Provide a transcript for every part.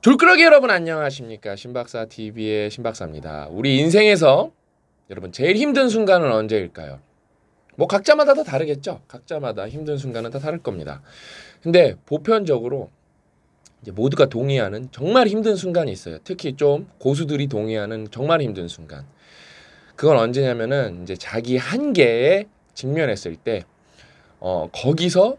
돌그러기 여러분 안녕하십니까 신박사 TV의 신박사입니다. 우리 인생에서 여러분 제일 힘든 순간은 언제일까요? 뭐 각자마다 다 다르겠죠. 각자마다 힘든 순간은 다 다를 겁니다. 근데 보편적으로 이제 모두가 동의하는 정말 힘든 순간이 있어요. 특히 좀 고수들이 동의하는 정말 힘든 순간. 그건 언제냐면은 이제 자기 한계에 직면했을 때 어, 거기서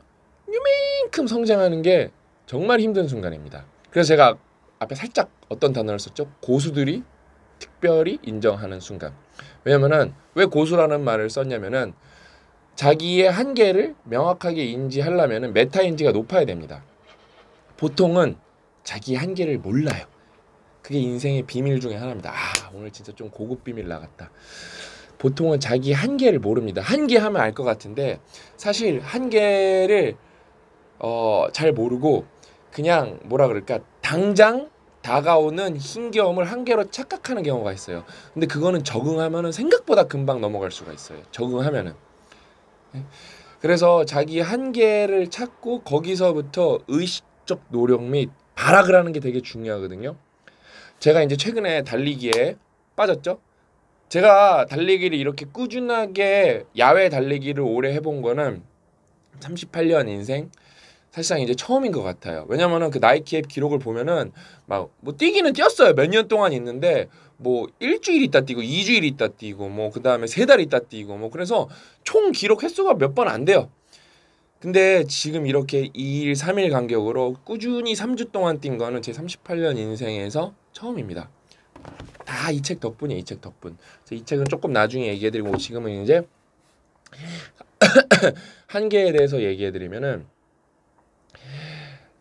요만큼 성장하는 게 정말 힘든 순간입니다. 그래서 제가 앞에 살짝 어떤 단어를 썼죠? 고수들이 특별히 인정하는 순간. 왜냐면은 왜 고수라는 말을 썼냐면은 자기의 한계를 명확하게 인지하려면은 메타 인지가 높아야 됩니다. 보통은 자기 한계를 몰라요. 그게 인생의 비밀 중에 하나입니다. 아, 오늘 진짜 좀 고급 비밀 나갔다. 보통은 자기 한계를 모릅니다. 한계 하면 알 것 같은데 사실 한계를 어, 잘 모르고 그냥 뭐라 그럴까? 당장 다가오는 힘겨움을 한계로 착각하는 경우가 있어요. 근데 그거는 적응하면은 생각보다 금방 넘어갈 수가 있어요. 적응하면은. 예? 그래서 자기 한계를 찾고 거기서부터 의식적 노력 및 발악을 하는 게 되게 중요하거든요. 제가 이제 최근에 달리기에 빠졌죠. 제가 달리기를 이렇게 꾸준하게 야외 달리기를 오래 해본 거는 38년 인생 사실상 이제 처음인 것 같아요. 왜냐면은 그 나이키의 기록을 보면은 막 뭐 뛰기는 뛰었어요. 몇 년 동안 있는데 뭐 일주일 있다 뛰고 이주일 있다 뛰고 뭐 그다음에 세 달 있다 뛰고 뭐 그래서 총 기록 횟수가 몇 번 안 돼요. 근데 지금 이렇게 이일삼 일 간격으로 꾸준히 삼 주 동안 뛴 거는 제 삼십팔 년 인생에서 처음입니다. 다 이 책 덕분이에요. 이 책 덕분. 이 책은 조금 나중에 얘기해 드리고 지금은 이제 한계에 대해서 얘기해 드리면은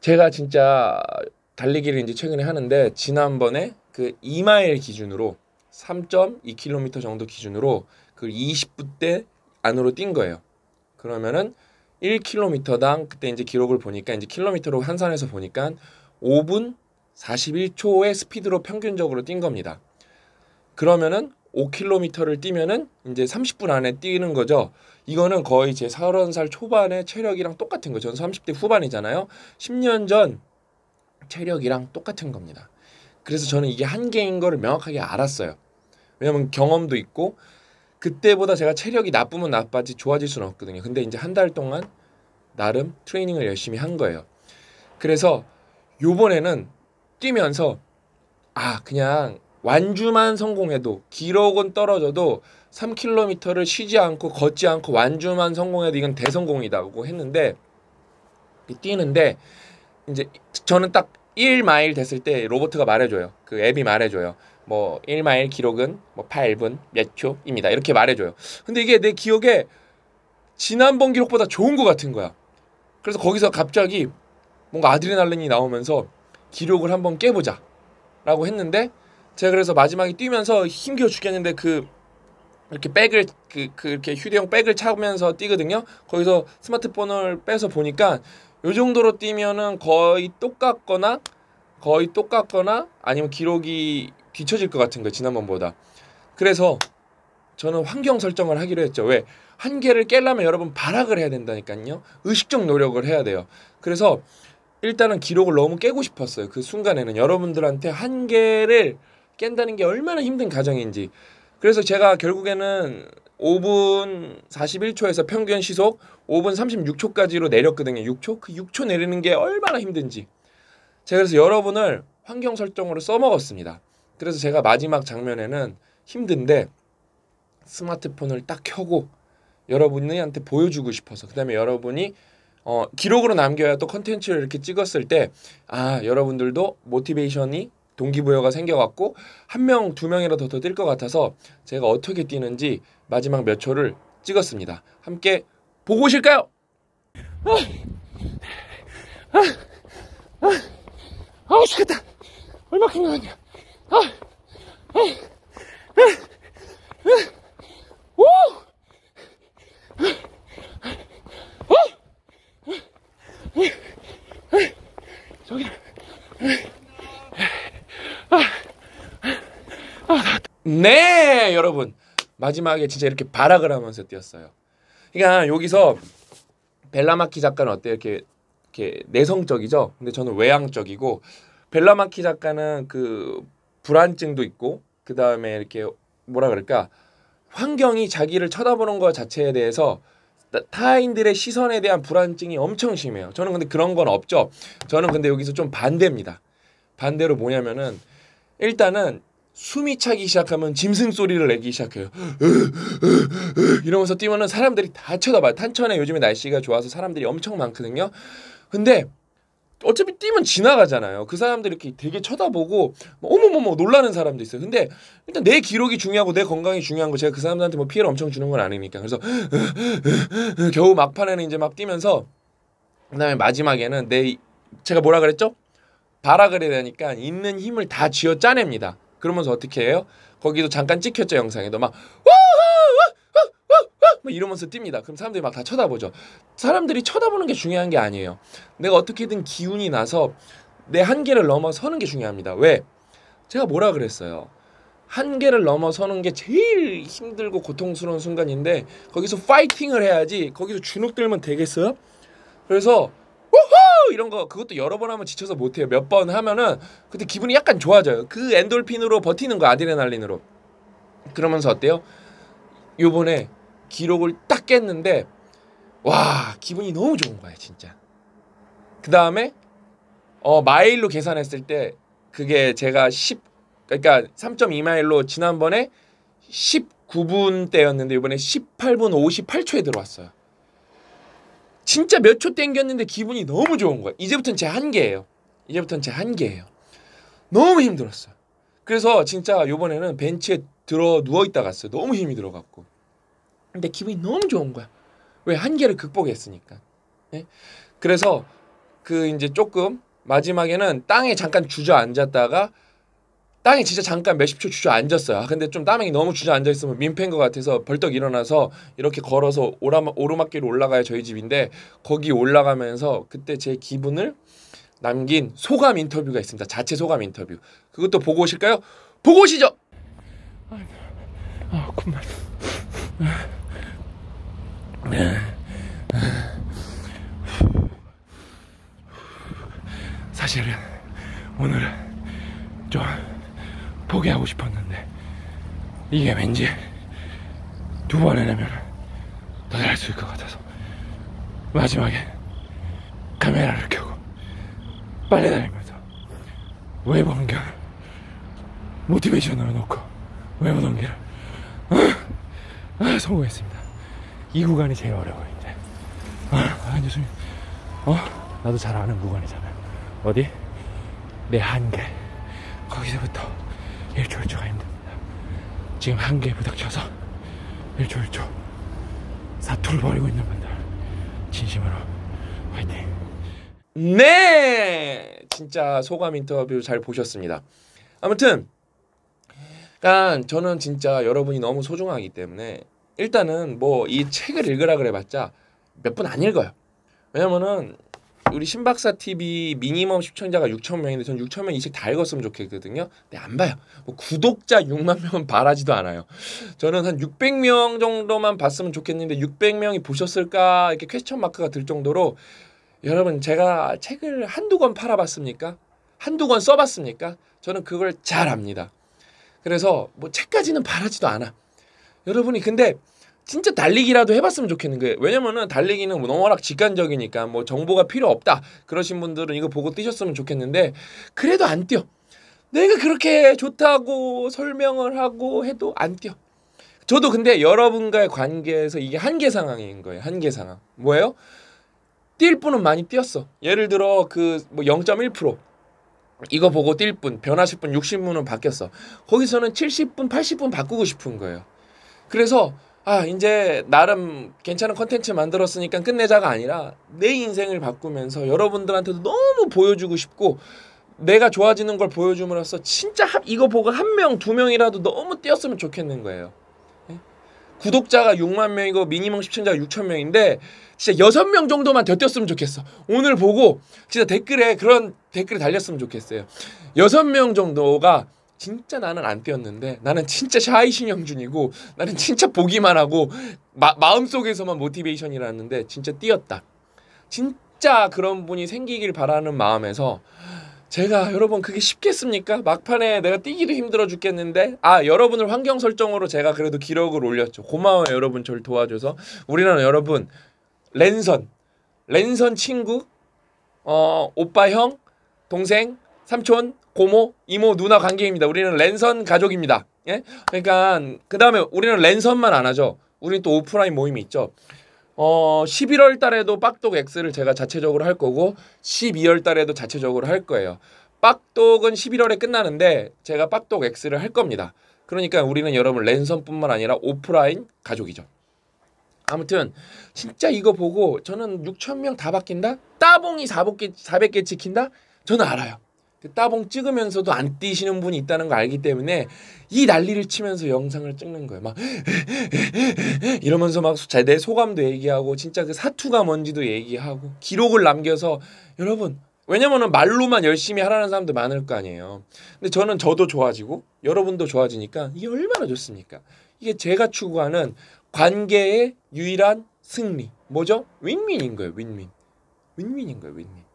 제가 진짜 달리기를 이제 최근에 하는데 지난번에 그 2마일 기준으로 3.2km 정도 기준으로 그 20분대 안으로 뛴 거예요. 그러면은 1km당 그때 이제 기록을 보니까 이제 킬로미터로 환산해서 보니까 5분 41초의 스피드로 평균적으로 뛴 겁니다. 그러면은 5km를 뛰면은 이제 30분 안에 뛰는 거죠. 이거는 거의 제 30살 초반의 체력이랑 똑같은 거죠요전 30대 후반이잖아요. 10년 전 체력이랑 똑같은 겁니다. 그래서 저는 이게 한계인 거를 명확하게 알았어요. 왜냐면 경험도 있고 그때보다 제가 체력이 나쁘면 나빠지 좋아질 수는 없거든요. 근데 이제 한 달 동안 나름 트레이닝을 열심히 한 거예요. 그래서 요번에는 뛰면서 아 그냥 완주만 성공해도 기록은 떨어져도 3km를 쉬지 않고 걷지 않고 완주만 성공해도 이건 대성공이다고 했는데 뛰는데 이제 저는 딱 1마일 됐을 때 로버트가 말해줘요. 그 앱이 말해줘요. 뭐 1마일 기록은 뭐 8분 몇 초입니다. 이렇게 말해줘요. 근데 이게 내 기억에 지난번 기록보다 좋은 것 같은 거야. 그래서 거기서 갑자기 뭔가 아드레날린이 나오면서 기록을 한번 깨보자 라고 했는데 제가 그래서 마지막에 뛰면서 힘겨 죽겠는데 그 이렇게 백을 그, 그 이렇게 휴대용 백을 차면서 뛰거든요. 거기서 스마트폰을 빼서 보니까 요 정도로 뛰면은 거의 똑같거나 거의 똑같거나 아니면 기록이 뒤처질 것 같은 거 지난번보다. 그래서 저는 환경 설정을 하기로 했죠. 왜? 한계를 깰라면 여러분 발악을 해야 된다니까요. 의식적 노력을 해야 돼요. 그래서 일단은 기록을 너무 깨고 싶었어요. 그 순간에는 여러분들한테 한계를 깬다는 게 얼마나 힘든 과정인지. 그래서 제가 결국에는 5분 41초에서 평균 시속 5분 36초까지로 내렸거든요. 6초? 그 6초 내리는 게 얼마나 힘든지. 제가 그래서 여러분을 환경 설정으로 써먹었습니다. 그래서 제가 마지막 장면에는 힘든데 스마트폰을 딱 켜고 여러분한테 보여주고 싶어서 그다음에 여러분이 어, 기록으로 남겨야 또 컨텐츠를 이렇게 찍었을 때 아 여러분들도 모티베이션이 동기부여가 생겨갖고 한 명, 두 명이라도 더 뛸 것 같아서 제가 어떻게 뛰는지 마지막 몇 초를 찍었습니다. 함께 보고 오실까요? 아, 아, 아, 죽겠다. 얼마큼 나왔냐. 아, 아, 아, 아. 네 여러분 마지막에 진짜 이렇게 발악을 하면서 뛰었어요. 그러니까 여기서 벨라마키 작가는 어때 이렇게 이렇게 내성적이죠. 근데 저는 외향적이고 벨라마키 작가는 그 불안증도 있고 그 다음에 이렇게 뭐라 그럴까 환경이 자기를 쳐다보는 것 자체에 대해서 타인들의 시선에 대한 불안증이 엄청 심해요. 저는 근데 그런 건 없죠. 저는 근데 여기서 좀 반대입니다. 반대로 뭐냐면은 일단은 숨이 차기 시작하면 짐승 소리를 내기 시작해요. 이러면서 뛰면은 사람들이 다 쳐다봐요. 탄천에 요즘에 날씨가 좋아서 사람들이 엄청 많거든요. 근데 어차피 뛰면 지나가잖아요. 그 사람들이 이렇게 되게 쳐다보고 뭐 어머머머 놀라는 사람도 있어요. 근데 일단 내 기록이 중요하고 내 건강이 중요한 거 제가 그 사람들한테 뭐 피해를 엄청 주는 건 아니니까. 그래서 겨우 막판에는 이제 막 뛰면서 그다음에 마지막에는 내 제가 뭐라 그랬죠? 발악을 해야 되니까 있는 힘을 다 쥐어 짜냅니다. 그러면서 어떻게 해요? 거기도 잠깐 찍혔죠 영상에도 막막 이러면서 뜁니다. 그럼 사람들이 막 다 쳐다보죠. 사람들이 쳐다보는 게 중요한 게 아니에요. 내가 어떻게든 기운이 나서 내 한계를 넘어서는 게 중요합니다. 왜? 제가 뭐라 그랬어요? 한계를 넘어서는 게 제일 힘들고 고통스러운 순간인데 거기서 파이팅을 해야지 거기서 주눅 들면 되겠어요? 그래서 우후! 이런 거 그것도 여러 번 하면 지쳐서 못해요. 몇 번 하면은 그때 기분이 약간 좋아져요. 그 엔돌핀으로 버티는 거 아드레날린으로. 그러면서 어때요? 요번에 기록을 딱 깼는데 와 기분이 너무 좋은 거야 진짜. 그 다음에 어 마일로 계산했을 때 그게 제가 10 그러니까 3.2마일로 지난번에 19분 때였는데 이번에 18분 58초에 들어왔어요. 진짜 몇 초 땡겼는데 기분이 너무 좋은 거야. 이제부터는 제 한계예요. 이제부터는 제 한계예요. 너무 힘들었어요. 그래서 진짜 요번에는 벤치에 들어 누워 있다 갔어요. 너무 힘이 들어 갖고. 근데 기분이 너무 좋은 거야. 왜 한계를 극복했으니까. 네? 그래서 그 이제 조금 마지막에는 땅에 잠깐 주저앉았다가 땅에 진짜 잠깐 몇십 초 주저앉았어요. 아, 근데 좀 따맹이 너무 주저앉아 있으면 민폐인 것 같아서 벌떡 일어나서 이렇게 걸어서 오르막, 오르막길 올라가야 저희 집인데 거기 올라가면서 그때 제 기분을 남긴 소감 인터뷰가 있습니다. 자체 소감 인터뷰. 그것도 보고 오실까요? 보고 오시죠. 아, 그만. 사실은 오늘은 좀 포기하고 싶었는데 이게 왠지 두번을내면더잘할수 있을 것 같아서 마지막에 카메라를 켜고 빨리 다니면서 외부 환경 겨 모티베이션으로 놓고 외부 브 넘기를 아, 성공했습니다 이 구간이 제일 어려워 이제 어? 아, 아 교수님 어? 나도 잘 아는 구간이잖아요 어디? 내 한계 거기서부터 1초1초가 힘듭니다. 지금 한 개 부닥쳐서 1초1초 사투를 벌이고 있는 분들 진심으로 화이팅! 네! 진짜 소감 인터뷰 잘 보셨습니다. 아무튼 그러 저는 진짜 여러분이 너무 소중하기 때문에 일단은 뭐 이 책을 읽으라 그래봤자 몇 분 안 읽어요. 왜냐면은 우리 신박사 TV 미니멈 시청자가 6천 명인데 전 6천 명이 책 다 읽었으면 좋겠거든요. 근데 네, 안 봐요. 뭐 구독자 6만 명은 바라지도 않아요. 저는 한 600명 정도만 봤으면 좋겠는데 600명이 보셨을까 이렇게 퀘스천 마크가 들 정도로 여러분 제가 책을 한두 권 팔아봤습니까? 한두 권 써봤습니까? 저는 그걸 잘 압니다. 그래서 뭐 책까지는 바라지도 않아. 여러분이 근데 진짜 달리기라도 해봤으면 좋겠는 게 왜냐면은 달리기는 뭐 워낙 직관적이니까 뭐 정보가 필요 없다 그러신 분들은 이거 보고 뛰셨으면 좋겠는데 그래도 안 뛰어 내가 그렇게 좋다고 설명을 하고 해도 안 뛰어 저도 근데 여러분과의 관계에서 이게 한계 상황인 거예요 한계 상황 뭐예요 뛸 분은 많이 뛰었어 예를 들어 그 뭐0.1% 이거 보고 뛸 분, 변하실 분 60분은 바뀌었어. 거기서는 70분, 80분 바꾸고 싶은 거예요. 그래서 아 이제 나름 괜찮은 컨텐츠 만들었으니까 끝내자가 아니라 내 인생을 바꾸면서 여러분들한테도 너무 보여주고 싶고 내가 좋아지는 걸 보여줌으로써 진짜 합, 이거 보고 한 명, 두 명이라도 너무 뛰었으면 좋겠는 거예요. 예? 구독자가 6만 명이고 미니멈 시청자가 6천 명인데 진짜 6명 정도만 더 뛰었으면 좋겠어. 오늘 보고 진짜 댓글에 그런 댓글을 달렸으면 좋겠어요. 6명 정도가 진짜 나는 안 뛰었는데 나는 진짜 샤이 신형준이고 나는 진짜 보기만 하고 마, 마음속에서만 모티베이션이라는데 진짜 뛰었다. 진짜 그런 분이 생기길 바라는 마음에서 제가 여러분 그게 쉽겠습니까? 막판에 내가 뛰기도 힘들어 죽겠는데 아 여러분을 환경 설정으로 제가 그래도 기록을 올렸죠. 고마워요 여러분 저를 도와줘서 우리는 여러분 랜선 랜선 친구 어 오빠 형 동생 삼촌 고모, 이모, 누나 관계입니다. 우리는 랜선 가족입니다. 예? 그러니까 그 다음에 우리는 랜선만 안 하죠. 우리는 또 오프라인 모임이 있죠. 어 11월 달에도 빡독 X를 제가 자체적으로 할 거고 12월 달에도 자체적으로 할 거예요. 빡독은 11월에 끝나는데 제가 빡독 X를 할 겁니다. 그러니까 우리는 여러분 랜선뿐만 아니라 오프라인 가족이죠. 아무튼 진짜 이거 보고 저는 6천 명다 바뀐다? 따봉이 400개, 400개 지킨다? 저는 알아요. 그 따봉 찍으면서도 안 뛰시는 분이 있다는 걸 알기 때문에 이 난리를 치면서 영상을 찍는 거예요. 막 이러면서 막 내 소감도 얘기하고 진짜 그 사투가 뭔지도 얘기하고 기록을 남겨서 여러분 왜냐면은 말로만 열심히 하라는 사람도 많을 거 아니에요. 근데 저는 저도 좋아지고 여러분도 좋아지니까 이게 얼마나 좋습니까? 이게 제가 추구하는 관계의 유일한 승리 뭐죠? 윈윈인 거예요. 윈윈 윈윈인 거예요. 윈윈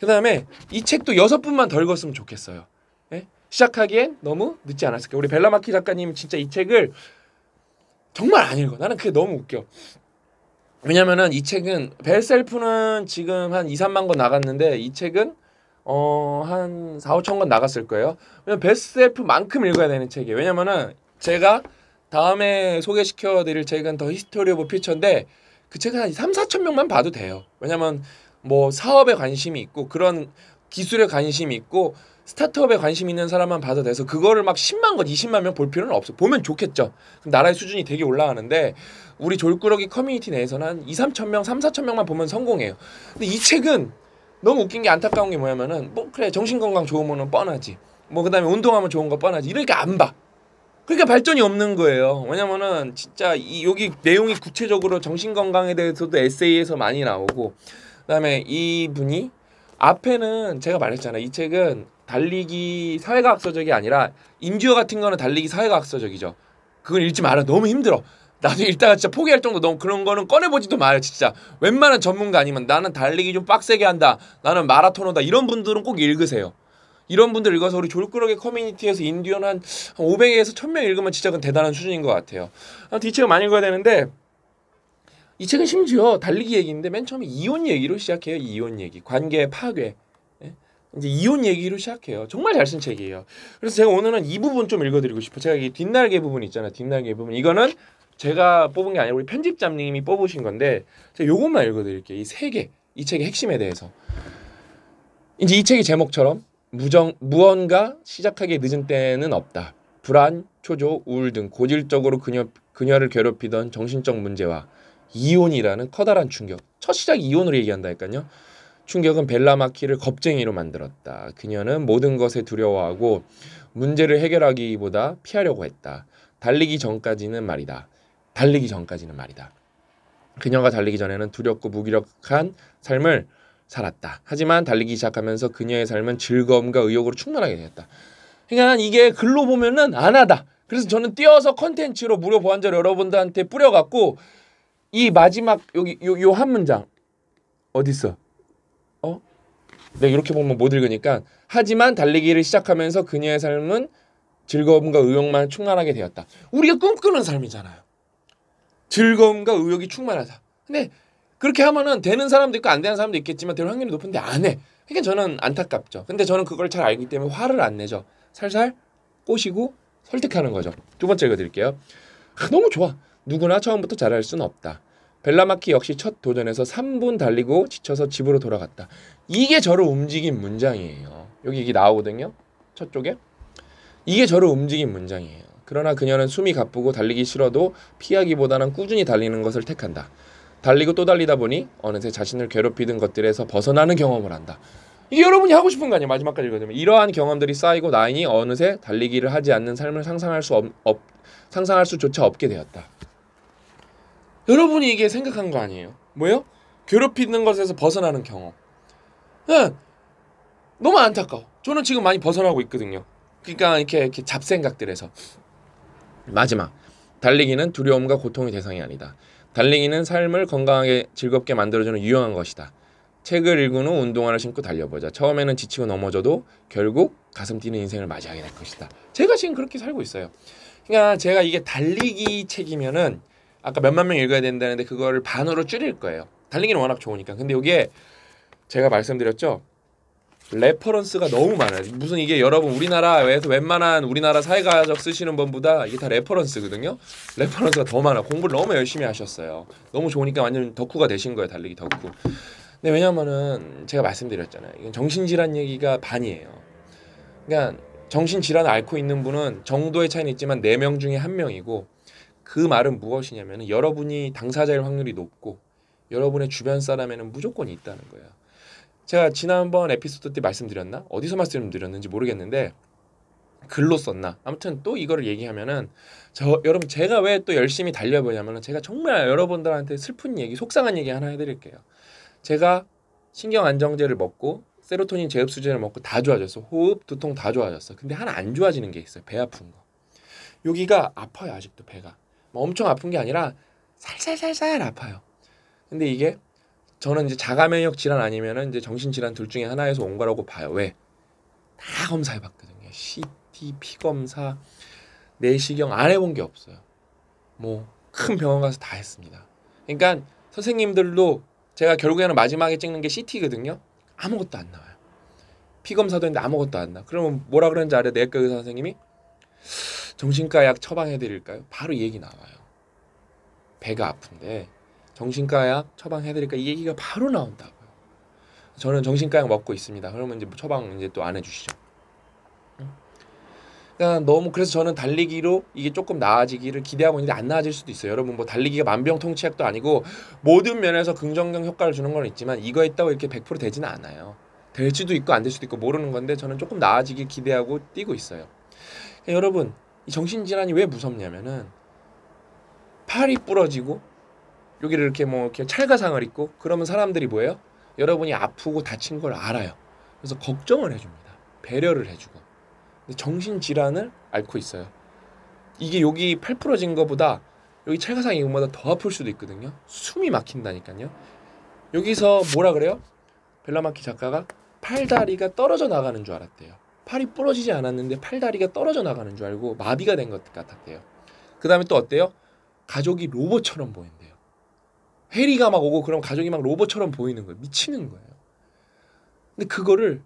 그다음에 이 책도 여섯 분만 덜 읽었으면 좋겠어요. 예? 시작하기엔 너무 늦지 않았을까. 우리 벨라마키 작가님 진짜 이 책을 정말 안 읽어. 나는 그게 너무 웃겨. 왜냐면은 이 책은 벨셀프는 지금 한 2, 3만 권 나갔는데 이 책은 어한 4, 5천 권 나갔을 거예요. 왜냐면 베 벨셀프만큼 읽어야 되는 책이에요. 왜냐면은 제가 다음에 소개시켜 드릴 책은 더 히스토리 오브 피처인데 그 책은 한 3, 4천 명만 봐도 돼요. 왜냐면 뭐 사업에 관심이 있고 그런 기술에 관심이 있고 스타트업에 관심 있는 사람만 봐도 돼서 그거를 막 10만 건 20만 명 볼 필요는 없어. 보면 좋겠죠. 그럼 나라의 수준이 되게 올라가는데 우리 졸꾸러기 커뮤니티 내에서는 한 2, 3천 명, 3, 4천 명만 보면 성공해요. 근데 이 책은 너무 웃긴 게 안타까운 게 뭐냐면은 뭐 그래 정신 건강 좋은 거는 뻔하지. 뭐 그다음에 운동하면 좋은 거 뻔하지. 이러게안 봐. 그러니까 발전이 없는 거예요. 왜냐면은 진짜 이 여기 내용이 구체적으로 정신 건강에 대해서도 에세이에서 많이 나오고 그다음에 이분이 앞에는 제가 말했잖아요. 이 책은 달리기 사회과학서적이 아니라 인듀어 같은 거는 달리기 사회과학서적이죠. 그걸 읽지 마라. 너무 힘들어. 나도 읽다가 진짜 포기할 정도 너무 그런 거는 꺼내보지도 마요 진짜 웬만한 전문가 아니면 나는 달리기 좀 빡세게 한다 나는 마라토너다 이런 분들은 꼭 읽으세요 이런 분들 읽어서 우리 졸꾸러기 커뮤니티에서 인디언 한 500에서 1000명 읽으면 진짜 그 대단한 수준인 것 같아요 이책은 많이 읽어야 되는데 이 책은 심지어 달리기 얘기인데 맨 처음에 이혼 얘기로 시작해요. 이혼 얘기, 관계 파괴. 예? 이제 이혼 얘기로 시작해요. 정말 잘 쓴 책이에요. 그래서 제가 오늘은 이 부분 좀 읽어드리고 싶어요. 제가 이 뒷날개 부분 있잖아요. 뒷날개 부분. 이거는 제가 뽑은 게아니고 우리 편집장님이 뽑으신 건데 제가 요것만 읽어드릴게요. 이 세 개, 이 책의 핵심에 대해서. 이제 이 책의 제목처럼 무정, 무언가 시작하기에 늦은 때는 없다. 불안, 초조, 우울 등 고질적으로 그녀, 그녀를 괴롭히던 정신적 문제와 이혼이라는 커다란 충격. 첫 시작 이혼으로 얘기한다니까요. 충격은 벨라마키를 겁쟁이로 만들었다. 그녀는 모든 것에 두려워하고 문제를 해결하기보다 피하려고 했다. 달리기 전까지는 말이다. 달리기 전까지는 말이다. 그녀가 달리기 전에는 두렵고 무기력한 삶을 살았다. 하지만 달리기 시작하면서 그녀의 삶은 즐거움과 의욕으로 충만하게 되었다. 그러니까 이게 글로 보면은 안 하다. 그래서 저는 뛰어서 컨텐츠로 무료 보안자를 여러분들한테 뿌려갖고 이 마지막 여기 요요한 문장 어디 있어? 어? 내 이렇게 보면 못 읽으니까 하지만 달리기를 시작하면서 그녀의 삶은 즐거움과 의욕만 충만하게 되었다. 우리가 꿈꾸는 삶이잖아요. 즐거움과 의욕이 충만하다. 근데 그렇게 하면은 되는 사람도 있고 안 되는 사람도 있겠지만 될 확률이 높은데 안 해. 그러니까 저는 안타깝죠. 근데 저는 그걸 잘 알기 때문에 화를 안 내죠. 살살 꼬시고 설득하는 거죠. 두 번째 읽어드릴게요. 아, 너무 좋아. 누구나 처음부터 잘할 수는 없다. 벨라마키 역시 첫 도전에서 3분 달리고 지쳐서 집으로 돌아갔다. 이게 저를 움직인 문장이에요. 여기 이게 나오거든요. 첫 쪽에. 이게 저를 움직인 문장이에요. 그러나 그녀는 숨이 가쁘고 달리기 싫어도 피하기보다는 꾸준히 달리는 것을 택한다. 달리고 또 달리다 보니 어느새 자신을 괴롭히던 것들에서 벗어나는 경험을 한다. 이게 여러분이 하고 싶은 거 아니에요. 마지막까지 읽어주면. 이러한 경험들이 쌓이고 나인이 어느새 달리기를 하지 않는 삶을 상상할 수 없, 없 상상할 수조차 없게 되었다. 여러분이 이게 생각한 거 아니에요. 뭐요 괴롭히는 것에서 벗어나는 경험. 네. 너무 안타까워. 저는 지금 많이 벗어나고 있거든요. 그러니까 이렇게, 이렇게 잡생각들에서 마지막 달리기는 두려움과 고통의 대상이 아니다. 달리기는 삶을 건강하게 즐겁게 만들어주는 유용한 것이다. 책을 읽은 후 운동화를 신고 달려보자. 처음에는 지치고 넘어져도 결국 가슴 뛰는 인생을 맞이하게 될 것이다. 제가 지금 그렇게 살고 있어요. 그러니까 제가 이게 달리기 책이면은 아까 몇만 명 읽어야 된다는데 그거를 반으로 줄일 거예요. 달리기는 워낙 좋으니까. 근데 이게 제가 말씀드렸죠. 레퍼런스가 너무 많아요. 무슨 이게 여러분 우리나라에서 웬만한 우리나라 사회과학 쓰시는 분보다 이게 다 레퍼런스거든요. 레퍼런스가 더 많아. 공부를 너무 열심히 하셨어요. 너무 좋으니까 완전 덕후가 되신 거예요. 달리기 덕후. 근데 왜냐면은 제가 말씀드렸잖아요. 이건 정신질환 얘기가 반이에요. 그러니까 정신질환 앓고 있는 분은 정도의 차이는 있지만 네 명 중에 한명이고 그 말은 무엇이냐면 여러분이 당사자일 확률이 높고 여러분의 주변 사람에는 무조건 있다는 거예요. 제가 지난번 에피소드 때 말씀드렸나? 어디서 말씀드렸는지 모르겠는데 글로 썼나? 아무튼 또 이거를 얘기하면은 저 여러분 제가 왜 또 열심히 달려보냐면은 제가 정말 여러분들한테 슬픈 얘기, 속상한 얘기 하나 해드릴게요. 제가 신경 안정제를 먹고 세로토닌 제흡수제를 먹고 다 좋아졌어. 호흡, 두통 다 좋아졌어. 근데 하나 안 좋아지는 게 있어요. 배 아픈 거. 여기가 아파요 아직도 배가. 뭐 엄청 아픈 게 아니라 살살살살 아파요. 근데 이게 저는 이제 자가 면역 질환 아니면은 이제 정신 질환 둘 중에 하나에서 온 거라고 봐요. 왜? 다 검사해 봤거든요. CT, 피 검사, 내시경 안 해본 게 없어요. 뭐 큰 병원 가서 다 했습니다. 그러니까 선생님들도 제가 결국에는 마지막에 찍는 게 CT거든요. 아무것도 안 나와요. 피 검사도 했는데 아무것도 안 나. 그러면 뭐라 그러는지 알아요? 내과 의사 선생님이 정신과 약 처방해 드릴까요? 바로 이 얘기 나와요. 배가 아픈데 정신과 약 처방해 드릴까 이 얘기가 바로 나온다고요. 저는 정신과 약 먹고 있습니다. 그러면 이제 처방 이제 또 안 해주시죠. 그러니까 너무 그래서 저는 달리기로 이게 조금 나아지기를 기대하고 있는데 안 나아질 수도 있어요. 여러분 뭐 달리기가 만병통치약도 아니고 모든 면에서 긍정적 효과를 주는 건 있지만 이거 했다고 이렇게 100% 되지는 않아요. 될지도 있고 안 될 수도 있고 모르는 건데 저는 조금 나아지길 기대하고 뛰고 있어요. 그러니까 여러분 이 정신질환이 왜 무섭냐면은 팔이 부러지고 여기를 이렇게 뭐 이렇게 찰가상을 입고 그러면 사람들이 뭐예요? 여러분이 아프고 다친 걸 알아요. 그래서 걱정을 해줍니다. 배려를 해주고. 정신질환을 앓고 있어요. 이게 여기 팔 부러진 것보다 여기 찰가상 입은 것보다 더 아플 수도 있거든요. 숨이 막힌다니까요. 여기서 뭐라 그래요? 벨라마키 작가가 팔다리가 떨어져 나가는 줄 알았대요. 팔이 부러지지 않았는데 팔다리가 떨어져 나가는 줄 알고 마비가 된 것 같았대요. 그 다음에 또 어때요? 가족이 로봇처럼 보인대요. 해리가 막 오고 그럼 가족이 막 로봇처럼 보이는 거예요. 미치는 거예요. 근데 그거를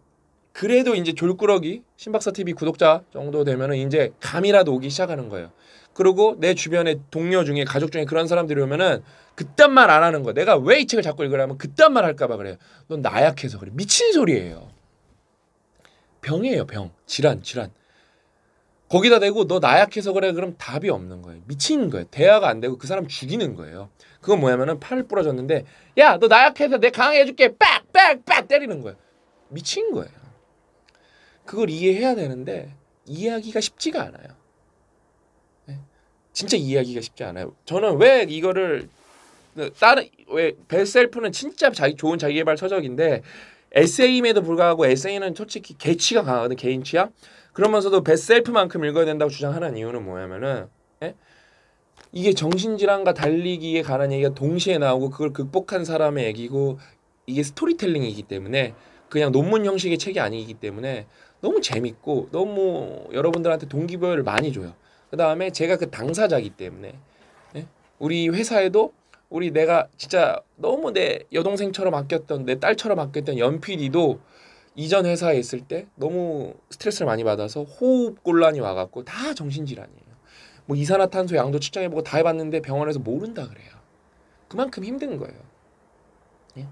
그래도 이제 졸꾸러기 신박사 TV 구독자 정도 되면은 이제 감이라도 오기 시작하는 거예요. 그리고 내 주변에 동료 중에 가족 중에 그런 사람들이 오면은 그딴 말 안 하는 거예요 내가 왜 이 책을 자꾸 읽으라면 그딴 말 할까봐 그래요. 넌 나약해서 그래. 미친 소리예요. 병이에요, 병. 질환, 질환. 거기다 대고 너 나약해서 그래 그럼 답이 없는 거예요. 미친 거예요. 대화가 안 되고 그 사람 죽이는 거예요. 그건 뭐냐면은 팔을 부러졌는데 야너 나약해서 내강하 해줄게 빡빡빡 때리는 거예요. 미친 거예요. 그걸 이해해야 되는데 이해하기가 쉽지가 않아요. 예? 진짜 이해하기가 쉽지 않아요. 저는 왜 이거를 다른 왜 벨셀프는 진짜 자기 좋은 자기개발 서적인데 에세이임에도 불구하고 에세이는 솔직히 개취가 강하거든 개인 취향. 그러면서도 베셀프만큼 읽어야 된다고 주장하는 이유는 뭐냐면은 에? 예? 이게 정신질환과 달리기에 관한 얘기가 동시에 나오고 그걸 극복한 사람의 얘기고 이게 스토리텔링이기 때문에 그냥 논문 형식의 책이 아니기 때문에 너무 재밌고 너무 여러분들한테 동기부여를 많이 줘요. 그 다음에 제가 그 당사자이기 때문에 에? 예? 우리 회사에도 우리 내가 진짜 너무 내 여동생처럼 아꼈던 내 딸처럼 아꼈던 연필이도 이전 회사에 있을 때 너무 스트레스를 많이 받아서 호흡 곤란이 와갖고 다 정신질환이에요. 뭐 이산화탄소 양도 측정해보고 다 해봤는데 병원에서 모른다 그래요. 그만큼 힘든 거예요. 예?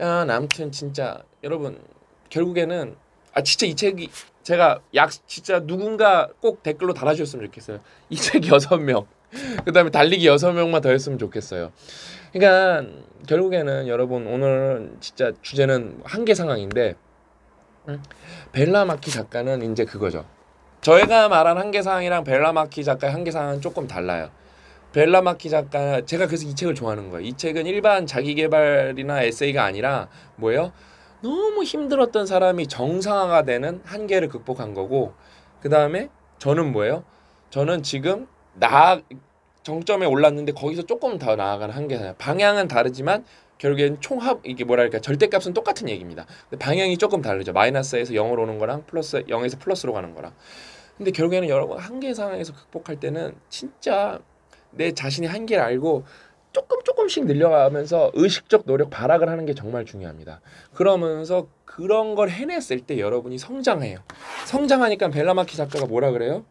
야, 아, 아무튼 진짜 여러분 결국에는 아 진짜 이 책이 제가 약 진짜 누군가 꼭 댓글로 달아주셨으면 좋겠어요. 이 책 여섯 명. 그다음에 달리기 여섯 명만 더 했으면 좋겠어요. 그러니까 결국에는 여러분 오늘 진짜 주제는 한계 상황인데 벨라마키 작가는 이제 그거죠. 저희가 말한 한계 상황이랑 벨라마키 작가의 한계 상황은 조금 달라요. 벨라마키 작가 제가 그래서 이 책을 좋아하는 거예요. 이 책은 일반 자기 개발이나 에세이가 아니라 뭐예요? 너무 힘들었던 사람이 정상화가 되는 한계를 극복한 거고 그 다음에 저는 뭐예요? 저는 지금 나 정점에 올랐는데 거기서 조금 더 나아가는 한계잖아요. 방향은 다르지만 결국엔 총합 이게 뭐랄까 절대값은 똑같은 얘기입니다. 근데 방향이 조금 다르죠. 마이너스에서 0으로 오는 거랑 플러스 0에서 플러스로 가는 거랑. 근데 결국에는 여러분 한계 상황에서 극복할 때는 진짜 내자신이 한계를 알고 조금 조금씩 늘려가면서 의식적 노력 발악을 하는 게 정말 중요합니다. 그러면서 그런 걸 해냈을 때 여러분이 성장해요. 성장하니까 벨라마키 작가가 뭐라 그래요?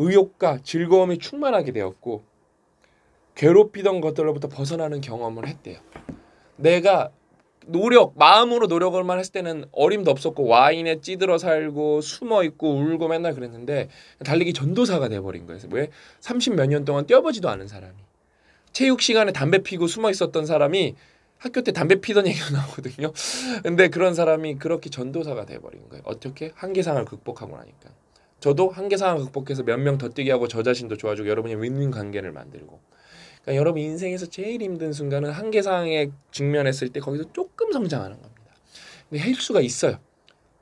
의욕과 즐거움이 충만하게 되었고 괴롭히던 것들로부터 벗어나는 경험을 했대요. 내가 노력 마음으로 노력을만 했을 때는 어림도 없었고 와인에 찌들어 살고 숨어 있고 울고 맨날 그랬는데 달리기 전도사가 돼버린 거예요. 왜30몇년 동안 뛰어보지도 않은 사람이 체육 시간에 담배 피고 숨어 있었던 사람이 학교 때 담배 피던 얘기가 나오거든요. 근데 그런 사람이 그렇게 전도사가 돼버린 거예요. 어떻게 한계상을 극복하고 나니까. 저도 한계 상황 극복해서 몇 명 더 뛰게 하고 저 자신도 좋아지고 여러분이 윈윈 관계를 만들고 그러니까 여러분 인생에서 제일 힘든 순간은 한계 상황에 직면했을 때 거기서 조금 성장하는 겁니다. 근데 헬수가 있어요.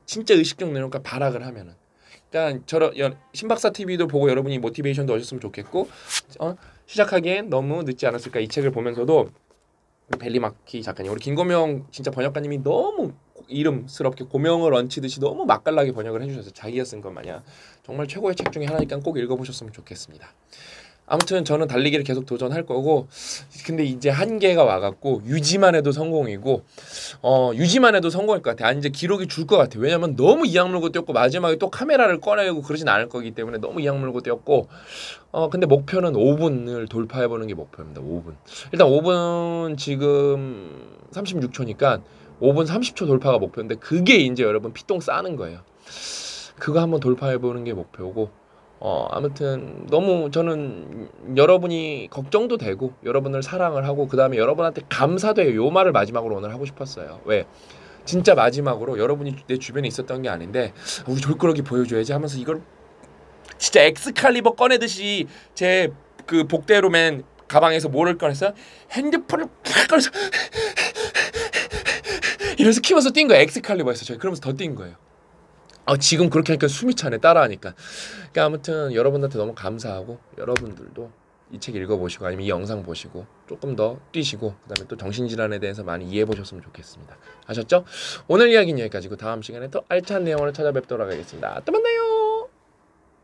진짜 의식적 내용과 발악을 하면은 그러니까 저런 신박사 TV도 보고 여러분이 모티베이션도 얻으셨으면 좋겠고 어? 시작하기엔 너무 늦지 않았을까 이 책을 보면서도 벨리마키 작가님 우리 김고명 진짜 번역가님이 너무 이름스럽게 고명을 얹히듯이 너무 맛깔나게 번역을 해주셔서 자기가 쓴것 마냥 정말 최고의 책 중에 하나니까 꼭 읽어보셨으면 좋겠습니다. 아무튼 저는 달리기를 계속 도전할 거고 근데 이제 한계가 와갖고 유지만 해도 성공이고 어 유지만 해도 성공일 것 같아. 아 이제 기록이 줄 것 같아. 왜냐면 너무 이악물고 뛰었고 마지막에 또 카메라를 꺼내고 그러진 않을 거기 때문에 너무 이악물고 뛰었고 어 근데 목표는 5분을 돌파해보는 게 목표입니다. 5분. 일단 5분 지금 36초니까 5분 30초 돌파가 목표인데 그게 이제 여러분 피똥 싸는 거예요. 그거 한번 돌파해 보는 게 목표고 어, 아무튼 너무 저는 여러분이 걱정도 되고 여러분을 사랑을 하고 그다음에 여러분한테 감사돼요. 요 말을 마지막으로 오늘 하고 싶었어요. 왜? 진짜 마지막으로 여러분이 내 주변에 있었던 게 아닌데 우리 졸꾸러기 보여줘야지 하면서 이걸 진짜 엑스칼리버 꺼내듯이 제 그 복대로맨 가방에서 뭐를 꺼어요 핸드폰을 팍 꺼내서 이래서 키워서 뛴거예요 엑스칼리버에서 저희 그러면서 더 뛴 거예요. 아, 지금 그렇게 하니까 숨이 차네. 따라하니까. 그러니까 아무튼 여러분들한테 너무 감사하고 여러분들도 이 책 읽어보시고 아니면 이 영상 보시고 조금 더 뛰시고 그다음에 또 정신질환에 대해서 많이 이해해 보셨으면 좋겠습니다. 아셨죠? 오늘 이야기는 여기까지고 다음 시간에 또 알찬 내용을 찾아뵙도록 하겠습니다. 또 만나요.